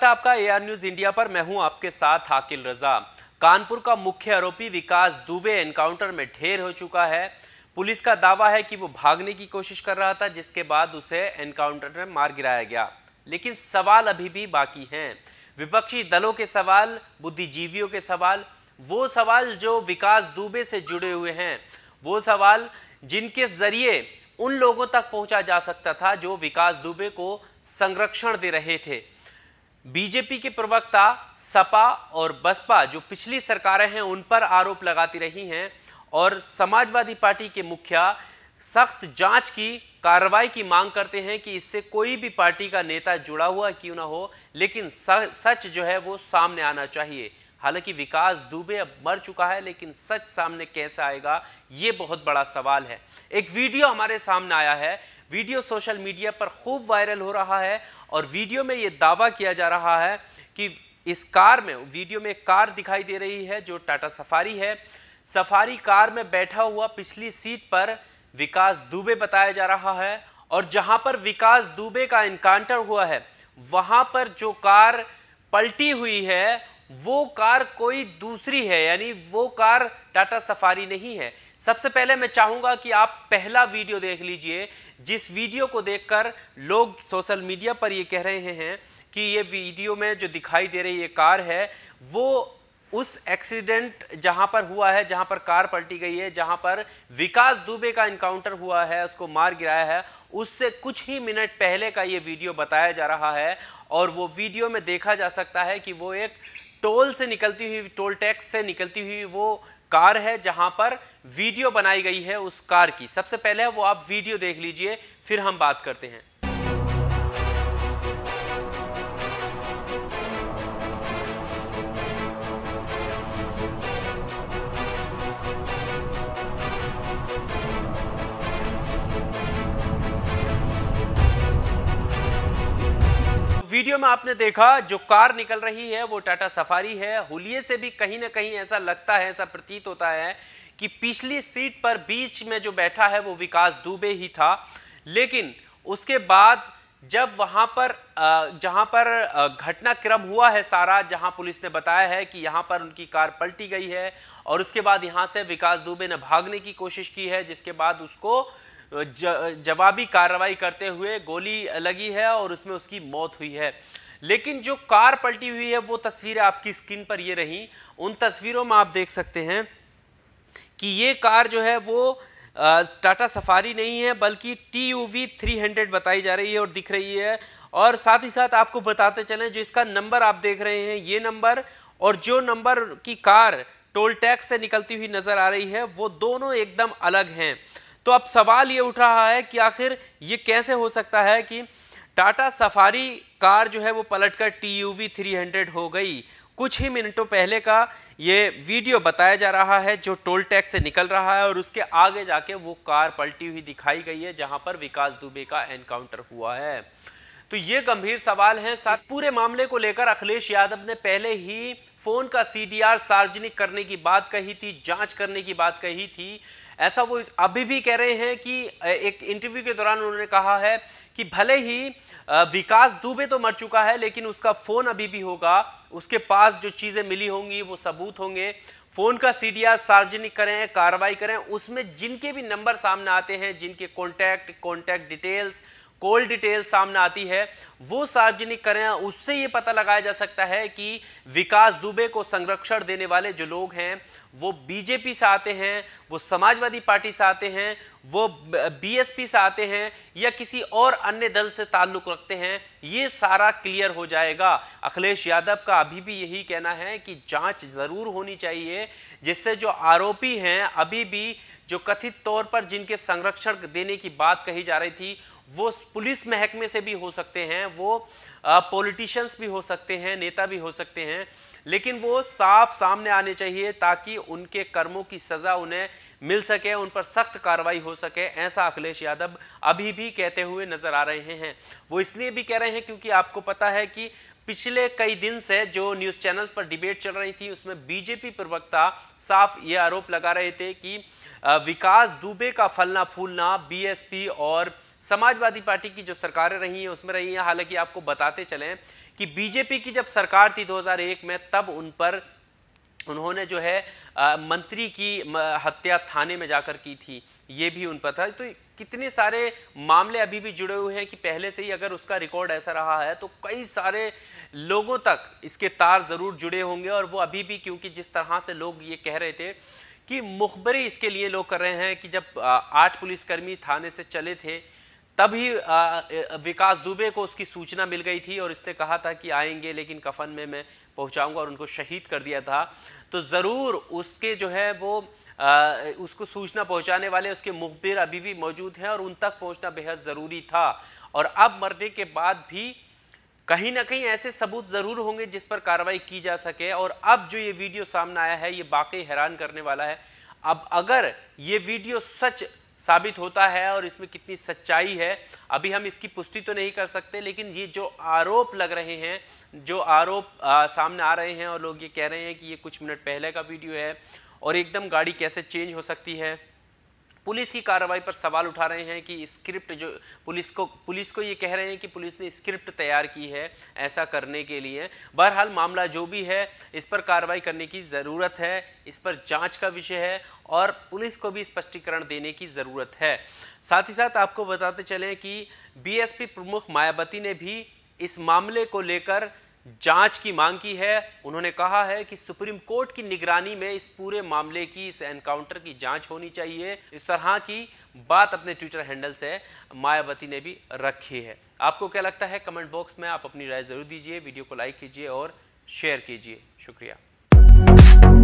स्वागत है आपका एआर न्यूज इंडिया पर मैं हूं आपके साथ हाकिल रजा कानपुर का मुख्य आरोपी विकास दुबे एनकाउंटर में ढेर हो चुका है पुलिस का दावा है कि वो भागने की कोशिश कर रहा था जिसके बाद उसे एनकाउंटर में मार गिराया गया लेकिन सवाल अभी भी बाकी हैं विपक्षी दलों के सवाल बुद्धिजीवियों के सवाल वो सवाल जो विकास दुबे से जुड़े हुए हैं वो सवाल जिनके जरिए उन लोगों तक पहुंचा जा सकता था जो विकास दुबे को संरक्षण दे रहे थे बीजेपी के प्रवक्ता सपा और बसपा जो पिछली सरकारें हैं उन पर आरोप लगाती रही हैं और समाजवादी पार्टी के मुखिया सख्त जांच की कार्रवाई की मांग करते हैं कि इससे कोई भी पार्टी का नेता जुड़ा हुआ क्यों ना हो लेकिन सच जो है वो सामने आना चाहिए हालांकि विकास दुबे अब मर चुका है लेकिन सच सामने कैसे आएगा ये बहुत बड़ा सवाल है एक वीडियो हमारे सामने आया है वीडियो सोशल मीडिया पर खूब वायरल हो रहा है और वीडियो में ये दावा किया जा रहा है कि इस कार में वीडियो में एक कार दिखाई दे रही है जो टाटा सफारी है सफारी कार में बैठा हुआ पिछली सीट पर विकास दुबे बताया जा रहा है और जहां पर विकास दुबे का इनकाउंटर हुआ है वहां पर जो कार पलटी हुई है वो कार कोई दूसरी है यानी वो कार टाटा सफारी नहीं है सबसे पहले मैं चाहूंगा कि आप पहला वीडियो देख लीजिए जिस वीडियो को देखकर लोग सोशल मीडिया पर ये कह रहे हैं कि ये वीडियो में जो दिखाई दे रही ये कार है वो उस एक्सीडेंट जहां पर हुआ है जहां पर कार पलटी गई है जहां पर विकास दुबे का इनकाउंटर हुआ है उसको मार गिराया है उससे कुछ ही मिनट पहले का ये वीडियो बताया जा रहा है और वो वीडियो में देखा जा सकता है कि वो एक टोल से निकलती हुई टोल टैक्स से निकलती हुई वो कार है जहां पर वीडियो बनाई गई है उस कार की सबसे पहले वो आप वीडियो देख लीजिए फिर हम बात करते हैं वीडियो में आपने देखा जो कार निकल रही है वो टाटा सफारी है हुलिये से भी कहीं ना कहीं ऐसा लगता है ऐसा प्रतीत होता है कि पिछली सीट पर बीच में जो बैठा है वो विकास दुबे ही था लेकिन उसके बाद जब वहां पर जहां पर घटनाक्रम हुआ है सारा जहां पुलिस ने बताया है कि यहां पर उनकी कार पलटी गई है और उसके बाद यहां से विकास दुबे ने भागने की कोशिश की है जिसके बाद उसको जवाबी कार्रवाई करते हुए गोली लगी है और उसमें उसकी मौत हुई है लेकिन जो कार पलटी हुई है वो तस्वीरें आपकी स्क्रीन पर ये रही उन तस्वीरों में आप देख सकते हैं कि ये कार जो है वो टाटा सफारी नहीं है बल्कि T U V three hundred बताई जा रही है और दिख रही है और साथ ही साथ आपको बताते चलें जो इसका नंबर आप देख रहे हैं ये नंबर और जो नंबर की कार टोल टैक्स से निकलती हुई नज़र आ रही है वो दोनों एकदम अलग हैं तो अब सवाल ये उठ रहा है कि आखिर ये कैसे हो सकता है कि टाटा सफारी कार जो है वो पलट कर T U V three hundred हो गई कुछ ही मिनटों पहले का ये वीडियो बताया जा रहा है जो टोल टैक्स से निकल रहा है और उसके आगे जाके वो कार पलटी हुई दिखाई गई है जहां पर विकास दुबे का एनकाउंटर हुआ है तो ये गंभीर सवाल हैं साथ पूरे मामले को लेकर अखिलेश यादव ने पहले ही फोन का सीडीआर सार्वजनिक करने की बात कही थी जांच करने की बात कही थी ऐसा वो अभी भी कह रहे हैं कि एक इंटरव्यू के दौरान उन्होंने कहा है कि भले ही विकास दुबे तो मर चुका है लेकिन उसका फोन अभी भी होगा उसके पास जो चीजें मिली होंगी वो सबूत होंगे फोन का सीडीआर सार्वजनिक करें कार्रवाई करें उसमें जिनके भी नंबर सामने आते हैं जिनके contact contact details call detail सामने आती है वो सार्वजनिक करें उससे ये पता लगाया जा सकता है कि विकास दुबे को संरक्षण देने वाले जो लोग हैं वो बीजेपी से आते हैं वो समाजवादी पार्टी से आते हैं वो बीएसपी से आते हैं या किसी और अन्य दल से ताल्लुक रखते हैं ये सारा क्लियर हो जाएगा अखिलेश यादव का अभी भी यही कहना है कि जाँच जरूर होनी चाहिए जिससे जो आरोपी हैं अभी भी जो कथित तौर पर जिनके संरक्षण देने की बात कही जा रही थी वो पुलिस महकमे से भी हो सकते हैं वो पॉलिटिशियंस भी हो सकते हैं नेता भी हो सकते हैं लेकिन वो साफ सामने आने चाहिए ताकि उनके कर्मों की सज़ा उन्हें मिल सके उन पर सख्त कार्रवाई हो सके ऐसा अखिलेश यादव अभी भी कहते हुए नज़र आ रहे हैं वो इसलिए भी कह रहे हैं क्योंकि आपको पता है कि पिछले कई दिन से जो न्यूज़ चैनल्स पर डिबेट चल रही थी उसमें बीजेपी प्रवक्ता साफ ये आरोप लगा रहे थे कि विकास दुबे का फलना फूलना बीएसपी और समाजवादी पार्टी की जो सरकारें रही हैं उसमें रही हैं हालांकि आपको बताते चलें कि बीजेपी की जब सरकार थी 2001 में तब उन पर उन्होंने जो है आ, मंत्री की हत्या थाने में जाकर की थी ये भी उन पर था तो कितने सारे मामले अभी भी जुड़े हुए हैं कि पहले से ही अगर उसका रिकॉर्ड ऐसा रहा है तो कई सारे लोगों तक इसके तार ज़रूर जुड़े होंगे और वो अभी भी क्योंकि जिस तरह से लोग ये कह रहे थे कि मुखबरी इसके लिए लोग कर रहे हैं कि जब आठ पुलिसकर्मी थाने से चले थे तभी विकास दुबे को उसकी सूचना मिल गई थी और इसने कहा था कि आएंगे लेकिन कफन में मैं पहुंचाऊंगा और उनको शहीद कर दिया था तो ज़रूर उसके जो है वो आ, उसको सूचना पहुंचाने वाले उसके मुखबिर अभी भी मौजूद हैं और उन तक पहुंचना बेहद ज़रूरी था और अब मरने के बाद भी कहीं ना कहीं ऐसे सबूत ज़रूर होंगे जिस पर कार्रवाई की जा सके और अब जो ये वीडियो सामने आया है ये वाकई हैरान करने वाला है अब अगर ये वीडियो सच साबित होता है और इसमें कितनी सच्चाई है अभी हम इसकी पुष्टि तो नहीं कर सकते लेकिन ये जो आरोप लग रहे हैं जो आरोप आ, सामने आ रहे हैं और लोग ये कह रहे हैं कि ये कुछ मिनट पहले का वीडियो है और एकदम गाड़ी कैसे चेंज हो सकती है पुलिस की कार्रवाई पर सवाल उठा रहे हैं कि स्क्रिप्ट जो पुलिस को पुलिस को ये कह रहे हैं कि पुलिस ने स्क्रिप्ट तैयार की है ऐसा करने के लिए बहरहाल मामला जो भी है इस पर कार्रवाई करने की ज़रूरत है इस पर जांच का विषय है और पुलिस को भी स्पष्टीकरण देने की ज़रूरत है साथ ही साथ आपको बताते चलें कि बी प्रमुख मायावती ने भी इस मामले को लेकर जांच की मांग की है उन्होंने कहा है कि सुप्रीम कोर्ट की निगरानी में इस पूरे मामले की इस एनकाउंटर की जांच होनी चाहिए इस तरह की बात अपने ट्विटर हैंडल से मायावती ने भी रखी है आपको क्या लगता है कमेंट बॉक्स में आप अपनी राय जरूर दीजिए वीडियो को लाइक कीजिए और शेयर कीजिए शुक्रिया